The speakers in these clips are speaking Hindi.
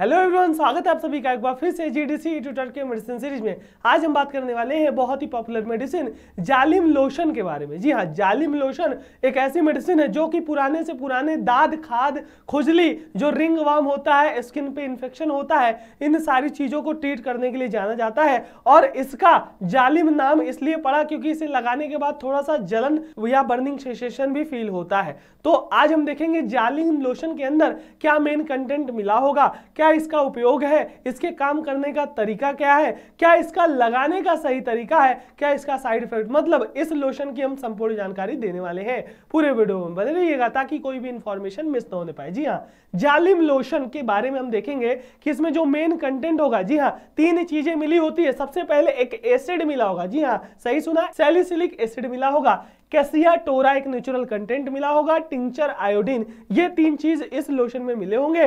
हेलो एवरीवन स्वागत है आप सभी का एक बार फिर से जीडीसी ट्विटर के मेडिसिन सीरीज में आज हम बात करने वाले हैं बहुत ही पॉपुलर मेडिसिन जालिम लोशन के बारे में जी हाँ जालिम लोशन एक ऐसी मेडिसिन है जो कि पुराने से पुराने दाद खाद खुजली जो रिंग वाम होता है स्किन पे इन्फेक्शन होता है इन सारी चीज़ों को ट्रीट करने के लिए जाना जाता है और इसका जालिम नाम इसलिए पड़ा क्योंकि इसे लगाने के बाद थोड़ा सा जलन या बर्निंग सेशेशन भी फील होता है तो आज हम देखेंगे जालिम लोशन के अंदर क्या मेन कंटेंट मिला होगा क्या क्या इसका उपयोग है इसके काम करने का तरीका क्या है क्या इसका लगाने का सही तरीका है क्या इसका साइड इफेक्ट मतलब इस लोशन की हम संपूर्ण जानकारी देने वाले हैं पूरे वीडियो में बने रहिएगा ताकि कोई भी इंफॉर्मेशन मिस ना होने पाए जी हाँ जालिम लोशन के बारे में हम देखेंगे कि इसमें जो मेन कंटेंट होगा जी हाँ तीन चीजें मिली होती है सबसे पहले एक एसिड मिला होगा जी हाँ सही सुना सेलिसिलिक एसिड मिला होगा कैसिया टोरा एक नेचुरल कंटेंट मिला होगा टिंचर आयोडीन ये तीन चीज इस लोशन में मिले होंगे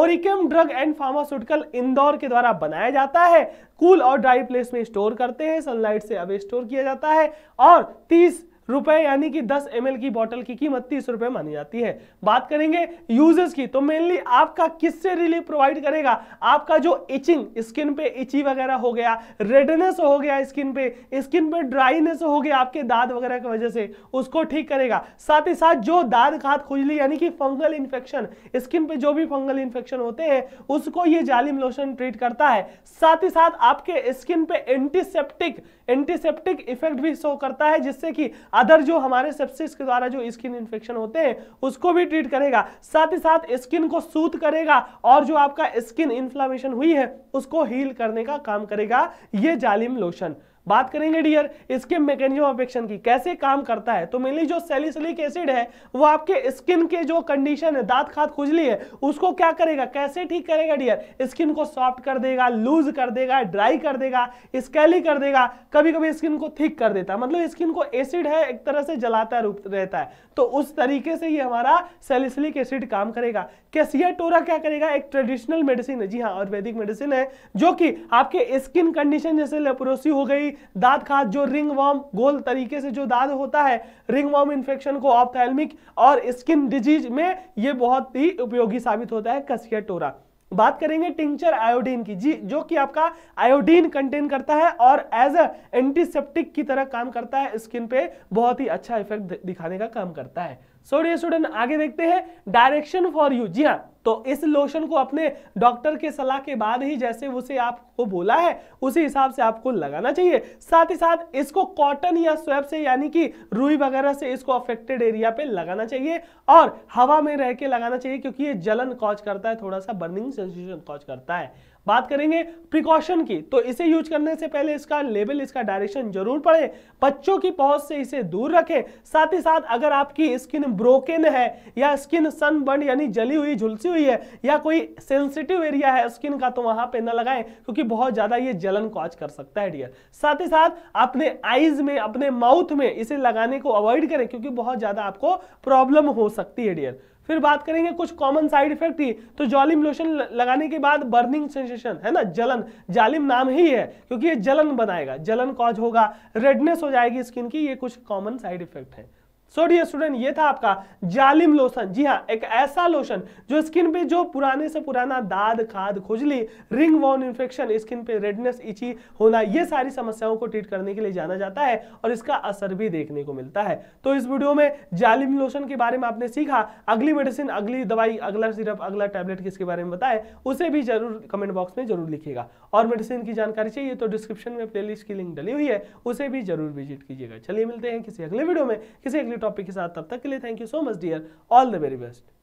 ओरिकम ड्रग एंड फार्मास्यूटिकल इंदौर के द्वारा बनाया जाता है कूल और ड्राई प्लेस में स्टोर करते हैं सनलाइट से अब स्टोर किया जाता है और तीस रुपए यानी कि 10 एम की बॉटल की कीमत तीस रुपए मानी जाती है बात करेंगे यूजेस की तो मेनली आपका किससे रिलीफ प्रोवाइड करेगा आपका जो इचिंग स्किन पे इची वगैरह हो गया रेडनेस हो गया स्किन पे स्किन पे ड्राइनेस हो गया आपके दाद वगैरह की वजह से उसको ठीक करेगा साथ ही साथ जो दाद खाद खुजली यानी कि फंगल इन्फेक्शन स्किन पे जो भी फंगल इन्फेक्शन होते हैं उसको ये जालिम लोशन ट्रीट करता है साथ ही साथ आपके स्किन पे एंटीसेप्टिक एंटीसेप्टिक इफेक्ट भी शो करता है जिससे कि अदर जो हमारे सेप्सिस के द्वारा जो स्किन इन्फेक्शन होते हैं उसको भी ट्रीट करेगा साथ ही साथ स्किन को सूत करेगा और जो आपका स्किन इन्फ्लामेशन हुई है उसको हील करने का काम करेगा ये जालिम लोशन बात करेंगे डियर इसके मैकेनिज्म ऑफ एक्शन की कैसे काम करता है तो मेनली जो सेलिसलिक एसिड है वो आपके स्किन के जो कंडीशन है दांत खात खुजली है उसको क्या करेगा कैसे ठीक करेगा डियर स्किन को सॉफ्ट कर देगा लूज कर देगा ड्राई कर देगा स्केली कर देगा कभी कभी स्किन को थिक कर देता है मतलब स्किन को एसिड है एक तरह से जलाता रहता है तो उस तरीके से ये हमारा सेलिसलिक एसिड काम करेगा कैसिया टोरा क्या करेगा एक ट्रेडिशनल मेडिसिन है जी हाँ आयुर्वेदिक मेडिसिन है जो कि आपके स्किन कंडीशन जैसे लेप्रोसी हो गई दाद खाद जो रिंग वॉर्म गोल तरीके से जो दाद होता है रिंग वॉर्म इन्फेक्शन को ऑप्थेलमिक और स्किन डिजीज में ये बहुत ही उपयोगी साबित होता है कसिया टोरा बात करेंगे टिंचर आयोडीन की जी जो कि आपका आयोडीन कंटेन करता है और एज अ एंटीसेप्टिक की तरह काम करता है स्किन पे बहुत ही अच्छा इफेक्ट दिखाने का काम करता है सो डे स्टूडेंट आगे देखते हैं डायरेक्शन फॉर यू जी हाँ तो इस लोशन को अपने डॉक्टर के सलाह के बाद ही जैसे उसे आपको बोला है उसी हिसाब से आपको लगाना चाहिए साथ ही साथ इसको कॉटन या स्वेब से यानी कि रुई वगैरह से इसको अफेक्टेड एरिया पे लगाना चाहिए और हवा में रह के लगाना चाहिए क्योंकि ये जलन कॉज करता है थोड़ा सा बर्निंग सेंसेशन कॉज करता है बात करेंगे प्रिकॉशन की तो इसे यूज करने से पहले इसका लेबल इसका डायरेक्शन जरूर पढ़ें बच्चों की पहुंच से इसे दूर रखें साथ ही साथ अगर आपकी स्किन ब्रोकन है या स्किन सनबर्न यानी जली हुई झुलसी हुई है या कोई सेंसिटिव एरिया है स्किन का तो वहां पे ना लगाएं क्योंकि बहुत ज्यादा ये जलन कॉज कर सकता है डियर साथ ही साथ अपने आईज में अपने माउथ में इसे लगाने को अवॉइड करें क्योंकि बहुत ज्यादा आपको प्रॉब्लम हो सकती है डियर फिर बात करेंगे कुछ कॉमन साइड इफेक्ट ही तो जालिम लोशन लगाने के बाद बर्निंग सेंसेशन है ना जलन जालिम नाम ही है क्योंकि ये जलन बनाएगा जलन कॉज होगा रेडनेस हो जाएगी स्किन की ये कुछ कॉमन साइड इफेक्ट है सो डी स्टूडेंट ये था आपका जालिम लोशन जी हाँ एक ऐसा लोशन जो स्किन पे जो पुराने से पुराना दाद खाद खुजली रिंग वॉन इन्फेक्शन स्किन पे रेडनेस इची होना ये सारी समस्याओं को ट्रीट करने के लिए जाना जाता है और इसका असर भी देखने को मिलता है तो इस वीडियो में जालिम लोशन के बारे में आपने सीखा अगली मेडिसिन अगली दवाई अगला सिरप अगला टैबलेट किसके बारे में बताए उसे भी जरूर कमेंट बॉक्स में जरूर लिखेगा और मेडिसिन की जानकारी चाहिए तो डिस्क्रिप्शन में प्लेलिस्ट की लिंक डली हुई है उसे भी जरूर विजिट कीजिएगा चलिए मिलते हैं किसी अगले वीडियो में किसी अगले टॉपिक के साथ तब तक के लिए thank you so much dear all the very best